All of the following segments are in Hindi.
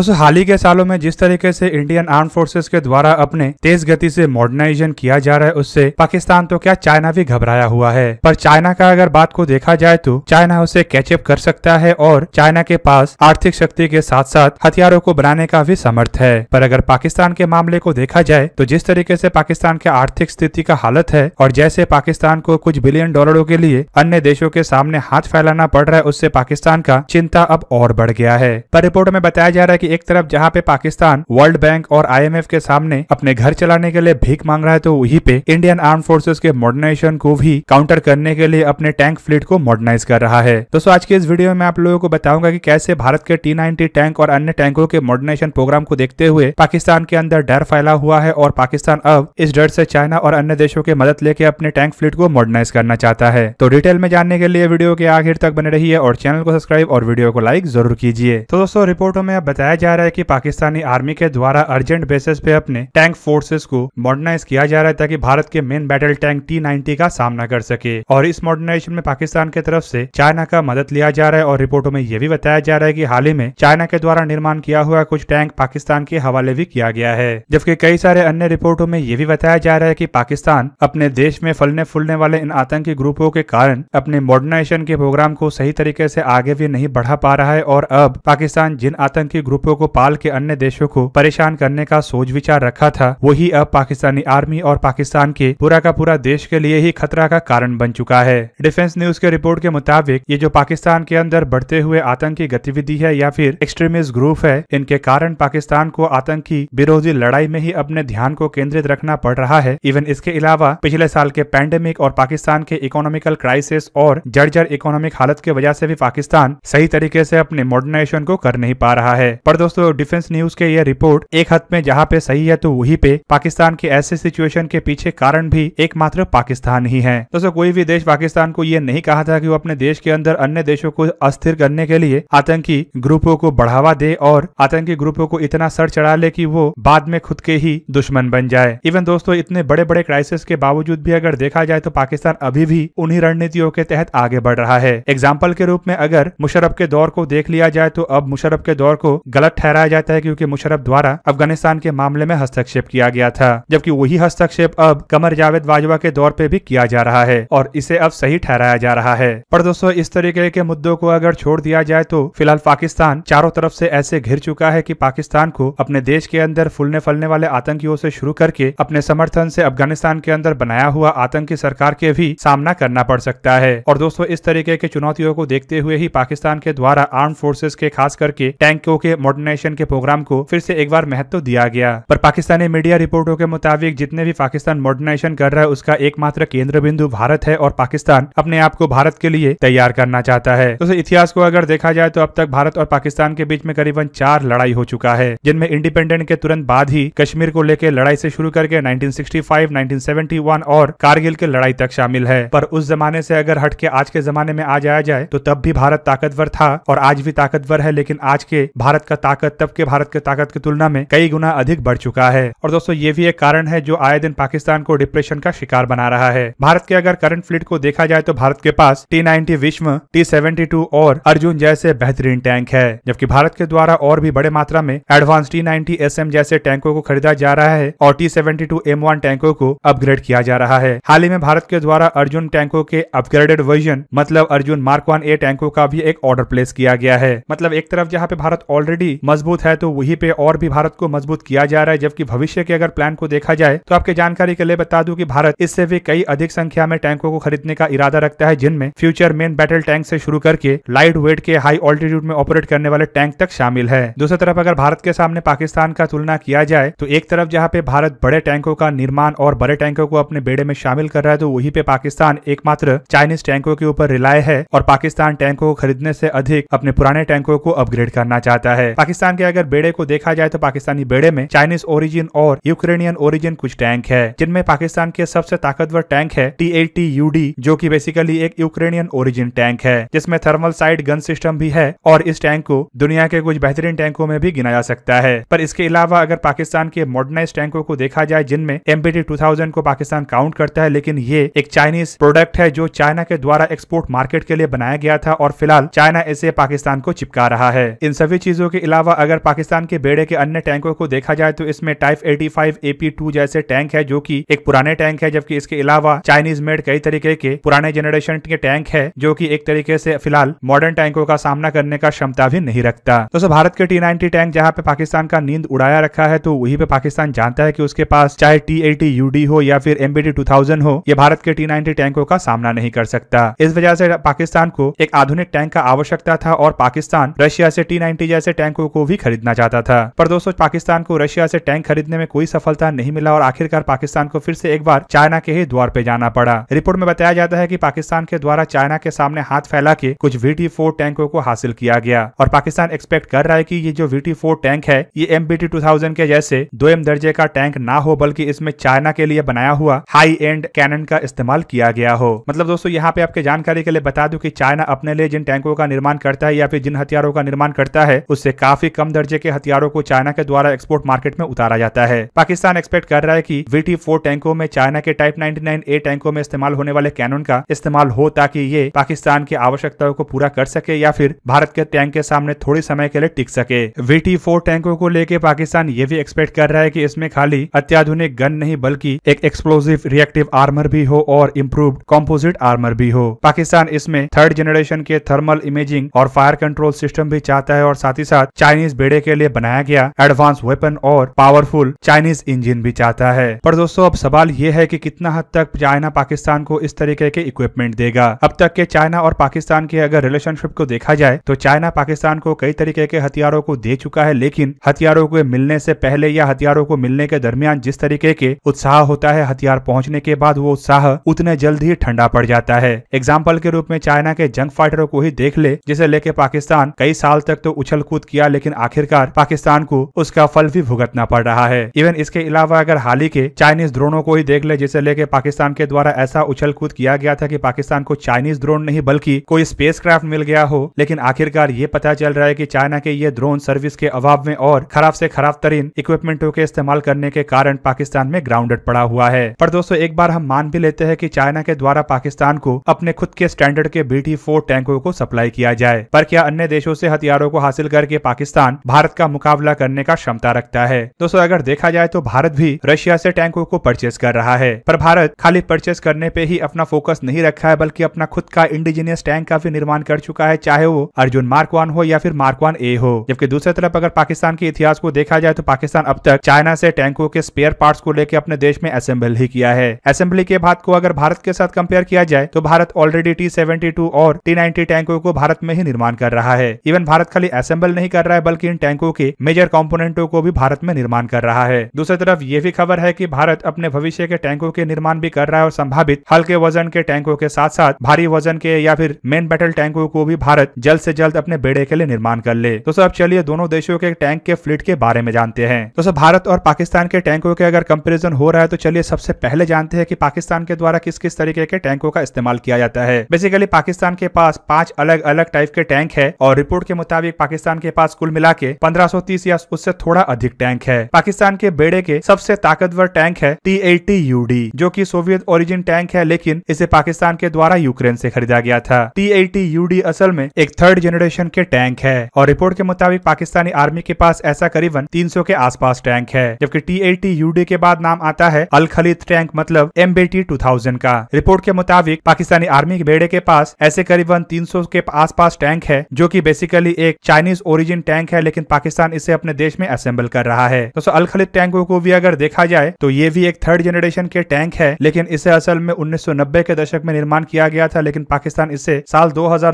दोस्तों हाल ही के सालों में जिस तरीके से इंडियन आर्म फोर्सेस के द्वारा अपने तेज गति से मॉडर्नाइजेशन किया जा रहा है उससे पाकिस्तान तो क्या चाइना भी घबराया हुआ है पर चाइना का अगर बात को देखा जाए तो चाइना उसे कैचअप कर सकता है और चाइना के पास आर्थिक शक्ति के साथ साथ हथियारों को बनाने का भी समर्थ है पर अगर पाकिस्तान के मामले को देखा जाए तो जिस तरीके से पाकिस्तान के आर्थिक स्थिति का हालत है और जैसे पाकिस्तान को कुछ बिलियन डॉलरों के लिए अन्य देशों के सामने हाथ फैलाना पड़ रहा है उससे पाकिस्तान का चिंता अब और बढ़ गया है पर रिपोर्ट में बताया जा रहा है की एक तरफ जहाँ पे पाकिस्तान वर्ल्ड बैंक और आईएमएफ के सामने अपने घर चलाने के लिए भीख मांग रहा है तो वहीं पे इंडियन आर्म फोर्सेज के मॉडर्नाइजेशन को भी काउंटर करने के लिए अपने टैंक फ्लीट को मॉडर्नाइज कर रहा है दोस्तों आज के इस वीडियो में आप लोगों को बताऊंगा की कैसे भारत के टी टैंक और अन्य टैंकों के मॉडर्नाइजेशन प्रोग्राम को देखते हुए पाकिस्तान के अंदर डर फैला हुआ है और पाकिस्तान अब इस डर से चाइना और अन्य देशों की मदद लेके अपने टैंक फ्लीट को मॉडर्नाइज करना चाहता है तो डिटेल में जानने के लिए वीडियो के आखिर तक बने रही है और चैनल को सब्सक्राइब और वीडियो को लाइक जरूर कीजिए तो दोस्तों रिपोर्टों में बताया बताया जा रहा है कि पाकिस्तानी आर्मी के द्वारा अर्जेंट बेसिस पे अपने टैंक फोर्सेस को मॉडर्नाइज किया जा रहा है ताकि भारत के main battle tank T ninety का सामना कर सके और इस मॉडर्नाइजेशन में पाकिस्तान की तरफ से चाइना का मदद लिया जा रहा है और रिपोर्टों में यह भी बताया जा रहा है की हाल ही में चाइना के द्वारा निर्माण किया हुआ कुछ टैंक पाकिस्तान के हवाले भी किया गया है जबकि कई सारे अन्य रिपोर्टों में यह भी बताया जा रहा है की पाकिस्तान अपने देश में फलने फूलने वाले इन आतंकी ग्रुपों के कारण अपने मॉडर्नाइजेशन के प्रोग्राम को सही तरीके ऐसी आगे भी नहीं बढ़ा पा रहा है और अब पाकिस्तान जिन आतंकी ग्रुप ग्रुपों को पाल के अन्य देशों को परेशान करने का सोच विचार रखा था वही अब पाकिस्तानी आर्मी और पाकिस्तान के पूरा का पूरा देश के लिए ही खतरा का कारण बन चुका है डिफेंस न्यूज के रिपोर्ट के मुताबिक ये जो पाकिस्तान के अंदर बढ़ते हुए आतंकी गतिविधि है या फिर एक्सट्रीमिस्ट ग्रुप है इनके कारण पाकिस्तान को आतंकी विरोधी लड़ाई में ही अपने ध्यान को केंद्रित रखना पड़ रहा है इवन इसके अलावा पिछले साल के पैंडेमिक और पाकिस्तान के इकोनॉमिकल क्राइसिस और जर्जर इकोनॉमिक हालत की वजह से भी पाकिस्तान सही तरीके से अपने मॉडर्नाइजेशन को कर नहीं पा रहा है पर दोस्तों डिफेंस न्यूज के ये रिपोर्ट एक हद में जहाँ पे सही है तो वही पे पाकिस्तान के ऐसे सिचुएशन के पीछे कारण भी एकमात्र पाकिस्तान ही है दोस्तों कोई भी देश पाकिस्तान को ये नहीं कहा था की वो अपने देश के अंदर अन्य देशों को अस्थिर करने के लिए आतंकी ग्रुपों को बढ़ावा दे और आतंकी ग्रुपों को इतना सर चढ़ा ले की वो बाद में खुद के ही दुश्मन बन जाए इवन दोस्तों इतने बड़े बड़े क्राइसिस के बावजूद भी अगर देखा जाए तो पाकिस्तान अभी भी उन्हीं रणनीतियों के तहत आगे बढ़ रहा है एग्जाम्पल के रूप में अगर मुशरफ के दौर को देख लिया जाए तो अब मुशरफ के दौर को गलत ठहराया जाता है क्योंकि मुशरफ द्वारा अफगानिस्तान के मामले में हस्तक्षेप किया गया था जबकि वही हस्तक्षेप अब कमर जावेद बाजवा के दौर पे भी किया जा रहा है और इसे अब सही ठहराया जा रहा है पर दोस्तों इस तरीके के मुद्दों को अगर छोड़ दिया जाए तो फिलहाल पाकिस्तान चारों तरफ से ऐसे घिर चुका है कि पाकिस्तान को अपने देश के अंदर फूलने फलने वाले आतंकियों से शुरू करके अपने समर्थन से अफगानिस्तान के अंदर बनाया हुआ आतंकी सरकार के भी सामना करना पड़ सकता है और दोस्तों इस तरीके के चुनौतियों को देखते हुए ही पाकिस्तान के द्वारा आर्म फोर्सेज के खास करके टैंकों के मॉडर्नाइजेशन के प्रोग्राम को फिर से एक बार महत्व दिया गया पर पाकिस्तानी मीडिया रिपोर्टों के मुताबिक जितने भी पाकिस्तान मॉडर्नाइजेशन कर रहा है उसका एकमात्र केंद्र बिंदु भारत है और पाकिस्तान अपने आप को भारत के लिए तैयार करना चाहता है तो इतिहास को अगर देखा जाए तो अब तक भारत और पाकिस्तान के बीच में करीबन चार लड़ाई हो चुका है जिनमें इंडिपेंडेंट के तुरंत बाद ही कश्मीर को लेकर लड़ाई से शुरू करके 1965, 1971 और कारगिल के लड़ाई तक शामिल है पर उस जमाने से अगर हट के आज के जमाने में आ जाया जाए तो तब भी भारत ताकतवर था और आज भी ताकतवर है लेकिन आज के भारत का ताकत तब के भारत के ताकत की तुलना में कई गुना अधिक बढ़ चुका है और दोस्तों ये भी एक कारण है जो आए दिन पाकिस्तान को डिप्रेशन का शिकार बना रहा है भारत के अगर करंट फ्लीट को देखा जाए तो भारत के पास टी नाइन्टी विश्व टी सेवेंटी टू और अर्जुन जैसे बेहतरीन टैंक है जबकि भारत के द्वारा और भी बड़े मात्रा में advance T ninety S M जैसे टैंकों को खरीदा जा रहा है और T seventy two M one को अपग्रेड किया जा रहा है हाल ही में भारत के द्वारा अर्जुन टैंकों के अपग्रेडेड वर्जन मतलब अर्जुन मार्क वन ए टैंकों का भी एक ऑर्डर प्लेस किया गया है मतलब एक तरफ जहाँ पे भारत ऑलरेडी भी मजबूत है तो वही पे और भी भारत को मजबूत किया जा रहा है जबकि भविष्य के अगर प्लान को देखा जाए तो आपके जानकारी के लिए बता दू की भारत इससे भी कई अधिक संख्या में टैंकों को खरीदने का इरादा रखता है जिनमें फ्यूचर मेन बैटल टैंक से शुरू करके लाइट वेट के हाई ऑल्टीट्यूड में ऑपरेट करने वाले टैंक तक शामिल है दूसरी तरफ अगर भारत के सामने पाकिस्तान का तुलना किया जाए तो एक तरफ जहाँ पे भारत बड़े टैंकों का निर्माण और बड़े टैंकों को अपने बेड़े में शामिल कर रहा है तो वहीं पे पाकिस्तान एकमात्र चाइनीज टैंकों के ऊपर रिलाय है और पाकिस्तान टैंकों को खरीदने से अधिक अपने पुराने टैंकों को अपग्रेड करना चाहता है पाकिस्तान के अगर बेड़े को देखा जाए तो पाकिस्तानी बेड़े में चाइनीज ओरिजिन और यूक्रेनियन ओरिजिन कुछ टैंक है जिनमें पाकिस्तान के सबसे ताकतवर टैंक है T L T U D जो की बेसिकली एक यूक्रेनियन ओरिजिन टैंक है जिसमें थर्मल साइड गन सिस्टम भी है और इस टैंक को दुनिया के कुछ बेहतरीन टैंकों में भी गिना जा सकता है पर इसके अलावा अगर पाकिस्तान के मॉडर्नाइज टैंकों को देखा जाए जिनमें टू थाउजेंड को पाकिस्तान काउंट करता है लेकिन ये एक चाइनीज प्रोडक्ट है जो चाइना के द्वारा एक्सपोर्ट मार्केट के लिए बनाया गया था और फिलहाल चाइना इसे पाकिस्तान को चिपका रहा है इन सभी चीजों के अलावा अगर पाकिस्तान के बेड़े के अन्य टैंकों को देखा जाए तो इसमें टाइप 85 टू जैसे टैंक है जो कि एक पुराने टैंक है जबकि इसके अलावा चाइनीज मेड कई तरीके के पुराने जनरेशन के टैंक है जो की एक तरीके से फिलहाल मॉडर्न टैंकों का सामना करने का क्षमता भी नहीं रखता दोस्तों तो भारत के टी टैंक जहाँ पे पाकिस्तान का नींद उड़ाया रखा है तो वही पे पाकिस्तान जानता है की उसके पास चाहे टी एटी हो या फिर एमबीडी टू थाउजेंड हो ये भारत के टी टैंकों का सामना नहीं कर सकता इस वजह से पाकिस्तान को एक आधुनिक टैंक का आवश्यकता था और पाकिस्तान रशिया से टी जैसे टैंक टैंकों को भी खरीदना चाहता था पर दोस्तों पाकिस्तान को रशिया से टैंक खरीदने में कोई सफलता नहीं मिला और आखिरकार पाकिस्तान को फिर से एक बार चाइना के ही द्वार पे जाना पड़ा रिपोर्ट में बताया जाता है की पाकिस्तान के द्वारा चाइना के सामने हाथ फैला के कुछ वीटी टैंकों को हासिल किया गया और पाकिस्तान एक्सपेक्ट कर रहा है की ये जो वीटी टैंक है ये एम बी के जैसे दो एम दर्जे का टैंक ना हो बल्कि इसमें चाइना के लिए बनाया हुआ हाई एंड कैनन का इस्तेमाल किया गया हो मतलब दोस्तों यहाँ पे आपके जानकारी के लिए बता दूं कि चाइना अपने लिए जिन टैंकों का निर्माण करता है या फिर जिन हथियारों का निर्माण करता है उससे काफी कम दर्जे के हथियारों को चाइना के द्वारा एक्सपोर्ट मार्केट में उतारा जाता है पाकिस्तान एक्सपेक्ट कर रहा है की वीटी फोर टैंकों में चाइना के टाइप नाइन ए टैंकों में इस्तेमाल होने वाले कैनन का इस्तेमाल हो ताकि ये पाकिस्तान की आवश्यकताओं को पूरा कर सके या फिर भारत के टैंक के सामने थोड़ी समय के लिए टिक सके वीटी फोर टैंकों को लेके पाकिस्तान ये भी एक्सपेक्ट कर रहा है की इसमें खाली अत्याधुनिक गन नहीं बल्कि एक एक्सप्लोजिव रिएक्टिव आर्मर भी हो और इम्प्रूव कॉम्पोजिट आर्मर भी हो पाकिस्तान इसमें थर्ड जनरेशन के थर्मल इमेजिंग और फायर कंट्रोल सिस्टम भी चाहता है और साथ ही साथ चाइनीज बेड़े के लिए बनाया गया एडवांस वेपन और पावरफुल चाइनीज इंजिन भी चाहता है पर दोस्तों अब सवाल ये है कि कितना हद तक चाइना पाकिस्तान को इस तरीके के इक्विपमेंट देगा अब तक के चाइना और पाकिस्तान के अगर रिलेशनशिप को देखा जाए तो चाइना पाकिस्तान को कई तरीके के हथियारों को दे चुका है लेकिन हथियारों को मिलने से पहले या हथियारों को मिलने के दरमियान जिस तरीके के उत्साह होता है हथियार पहुंचने के बाद वो उत्साह उतने जल्द ही ठंडा पड़ जाता है एग्जाम्पल के रूप में चाइना के जंग फाइटरों को ही देख ले जिसे लेके पाकिस्तान कई साल तक तो उछल कूद किया किया लेकिन आखिरकार पाकिस्तान को उसका फल भी भुगतना पड़ रहा है इवन इसके अलावा अगर हाल ही के चाइनीज ड्रोनों को ही देख ले जिसे लेके पाकिस्तान के द्वारा ऐसा उछल कूद किया गया था की पाकिस्तान को चाइनीज ड्रोन नहीं बल्कि कोई स्पेस मिल गया हो लेकिन आखिरकार ये पता चल रहा है की चाइना के ये ड्रोन सर्विस के अभाव में और खराब ऐसी खराब तरीन इक्विपमेंटों के इस्तेमाल करने के कारण पाकिस्तान में ग्राउंडेड पड़ा हुआ है पर दोस्तों एक बार हम मान भी लेते हैं कि चाइना के द्वारा पाकिस्तान को अपने खुद के स्टैंडर्ड के बीटी फोर टैंकों को सप्लाई किया जाए पर क्या अन्य देशों से हथियारों को हासिल करके पाकिस्तान भारत का मुकाबला करने का क्षमता रखता है दोस्तों अगर देखा जाए तो भारत भी रशिया से टैंकों को परचेस कर रहा है पर भारत खाली परचेस करने पे ही अपना फोकस नहीं रखा है बल्कि अपना खुद का इंडिजिनियस टैंक का भी निर्माण कर चुका है चाहे वो अर्जुन मार्क वन हो या फिर मार्क वन ए हो जबकि दूसरी तरफ अगर पाकिस्तान के इतिहास को देखा जाए तो पाकिस्तान अब तक चाइना से टैंकों के स्पेयर पार्ट्स को लेकर अपने देश में असेंबल ही किया है असेंबली के बाद को अगर भारत के साथ कंपेयर किया जाए तो भारत ऑलरेडी टी सेवेंटी और टी टैंकों को भारत में ही निर्माण कर रहा है इवन भारत खाली असेंबल नहीं कर कर रहा है बल्कि इन टैंकों के मेजर कॉम्पोनेंटों को भी भारत में निर्माण कर रहा है दूसरी तरफ ये भी खबर है की भारत अपने भविष्य के टैंकों के निर्माण भी कर रहा है और संभावित हल्के वजन के टैंकों के साथ साथ भारी वजन के या फिर मेन बैटल टैंकों को भी भारत जल्द से जल्द अपने बेड़े के लिए निर्माण कर ले तो सब चलिए दोनों देशों के टैंक के फ्लीट के बारे में जानते हैं तो सब भारत और पाकिस्तान के टैंकों के अगर कंपेरिजन हो रहा है तो चलिए सबसे पहले जानते हैं कि पाकिस्तान के द्वारा किस किस तरीके के टैंकों का इस्तेमाल किया जाता है बेसिकली पाकिस्तान के पास पांच अलग अलग टाइप के टैंक है और रिपोर्ट के मुताबिक पाकिस्तान के पास पास कुल मिला के पंद्रह या उससे थोड़ा अधिक टैंक है पाकिस्तान के बेड़े के सबसे ताकतवर टैंक है टी एटी डी जो की सोवियत ओरिजिन टैंक है लेकिन इसे पाकिस्तान के द्वारा यूक्रेन से खरीदा गया था टी एटी डी असल में एक थर्ड जनरेशन के टैंक है और रिपोर्ट के मुताबिक पाकिस्तानी आर्मी के पास ऐसा करीबन 300 के आसपास टैंक है जबकि टी एटी के बाद नाम आता है अल खलीद टैंक मतलब एम बेटी टू का रिपोर्ट के मुताबिक पाकिस्तानी आर्मी के बेड़े के पास ऐसे करीबन 300 के आसपास टैंक है जो की बेसिकली एक चाइनीज ओरिजिन इंडियन टैंक है लेकिन पाकिस्तान इसे अपने देश में असेंबल कर रहा है दोस्तों अल खलिद टैंकों को भी अगर देखा जाए तो ये भी एक थर्ड जनरेशन के टैंक है लेकिन इसे असल में उन्नीस के दशक में निर्माण किया गया था लेकिन पाकिस्तान इसे साल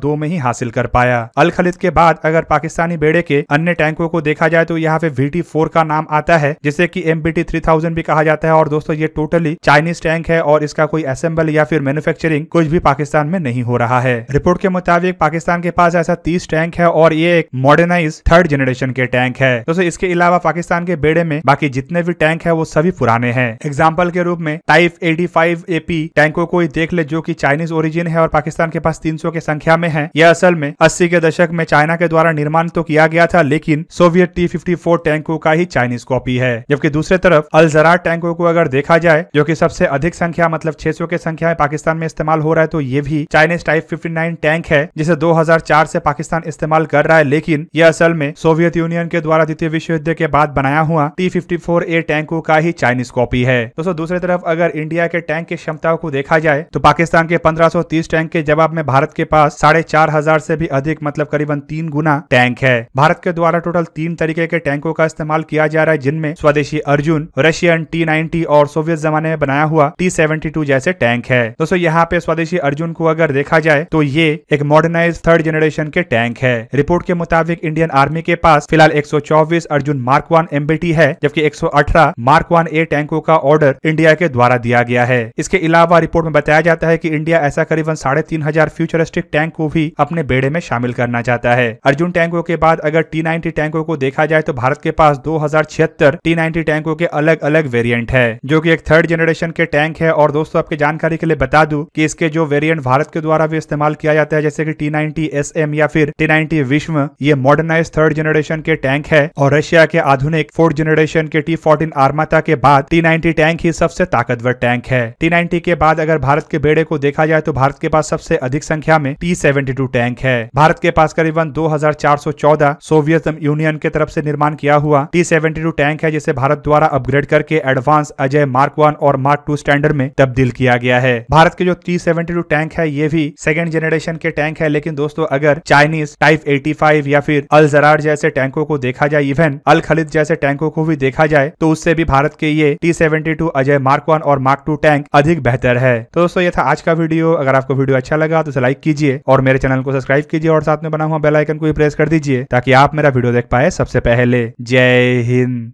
दो में ही हासिल कर पाया अल खलिद के बाद अगर पाकिस्तानी बेड़े के अन्य टैंकों को देखा जाए तो यहाँ पे वीटी का नाम आता है जिसे की एम बी भी कहा जाता है और दोस्तों ये टोटली चाइनीज टैंक है और इसका कोई असेंबल या फिर मैन्युफैक्चरिंग कुछ भी पाकिस्तान में नहीं हो रहा है रिपोर्ट के मुताबिक पाकिस्तान के पास ऐसा तीस टैंक है और ये एक मॉडर्नाइज इस थर्ड जनरेशन के टैंक है दोस्तों इसके अलावा पाकिस्तान के बेड़े में बाकी जितने भी टैंक है वो सभी पुराने हैं एग्जाम्पल के रूप में टाइप 85 एपी टैंकों को ही देख ले जो की चाइनीज ओरिजिन है और पाकिस्तान के पास सौ के संख्या में है यह असल में अस्सी के दशक में चाइना के द्वारा निर्माण तो किया गया था लेकिन सोवियत टी फिफ्टी फोर टैंकों का ही चाइनीज कॉपी है जबकि दूसरे तरफ अल जरा टैंकों को अगर देखा जाए जो की सबसे अधिक संख्या मतलब 600 के संख्या में पाकिस्तान में इस्तेमाल हो रहा है तो ये भी चाइनीज टाइप 59 टैंक है जिसे 2004 से पाकिस्तान इस्तेमाल कर रहा है लेकिन यह असल में सोवियत यूनियन के द्वारा द्वितीय विश्व युद्ध के बाद बनाया हुआ टी फिफ्टी फोर ए टैंकों का ही चाइनीज कॉपी है दोस्तों दूसरी तरफ अगर इंडिया के टैंक की क्षमताओं को देखा जाए तो पाकिस्तान के तीस टैंक के जवाब में भारत के पास साढ़े चार हजार से भी अधिक मतलब करीबन तीन गुना टैंक है भारत के द्वारा टोटल तीन तरीके के टैंकों का इस्तेमाल किया जा रहा है जिनमें स्वदेशी अर्जुन रशियन टी नाइनटी और सोवियत जमाने में बनाया हुआ टी सेवेंटी टू जैसे टैंक है दोस्तों यहाँ पे स्वदेशी अर्जुन को अगर देखा जाए तो ये एक मॉडर्नाइज थर्ड जनरेशन के टैंक है रिपोर्ट के मुताबिक इंडिया इंडियन आर्मी के पास फिलहाल 124 अर्जुन मार्क वन एम है जबकि 118 मार्क वन ए टैंकों का ऑर्डर इंडिया के द्वारा दिया गया है इसके अलावा रिपोर्ट में बताया जाता है की इंडिया ऐसा करीबन साढ़े तीन हजार फ्यूचरिस्टिक टैंक को भी अपने बेड़े में शामिल करना चाहता है अर्जुन टैंकों के बाद अगर टी टैंकों को देखा जाए तो भारत के पास दो हजार छिहत्तर टी टैंकों के अलग अलग वेरिएंट है जो कि एक थर्ड जनरेशन के टैंक है और दोस्तों आपके जानकारी के लिए बता दू की इसके जो वेरियंट भारत के द्वारा भी इस्तेमाल किया जाता है जैसे की टी नाइनटी या फिर टी नाइनटी विश्व ये मॉडर्न मॉडर्नाइज थर्ड जनरेशन के टैंक है और रशिया के आधुनिक फोर्थ जनरेशन के टी फोर्टीन आर्माता के बाद टी नाइनटी टैंक ही सबसे ताकतवर टैंक है टी नाइनटी के बाद अगर भारत के बेड़े को देखा जाए तो भारत के पास सबसे अधिक संख्या में टी सेवेंटी टू टैंक है भारत के पास करीबन दो हजार चार सौ चौदह सोवियत यूनियन के तरफ से निर्माण किया हुआ टी सेवेंटी टू टैंक है जिसे भारत द्वारा अपग्रेड करके एडवांस अजय मार्क वन और मार्क टू स्टैंडर्ड में तब्दील किया गया है भारत के जो टी सेवेंटी टू टैंक है ये भी सेकेंड जनरेशन के टैंक है लेकिन दोस्तों अगर चाइनीज टाइप एटी फाइव या फिर अल जरार जैसे टैंकों को देखा जाए इवन अल खलिद जैसे टैंकों को भी देखा जाए तो उससे भी भारत के ये T seventy two Ajay mark one और मार्क टू टैंक अधिक बेहतर है तो दोस्तों ये था आज का वीडियो अगर आपको वीडियो अच्छा लगा तो लाइक कीजिए और मेरे चैनल को सब्सक्राइब कीजिए और साथ में बना हुआ बेलाइकन को भी प्रेस कर दीजिए ताकि आप मेरा वीडियो देख पाए सबसे पहले जय हिंद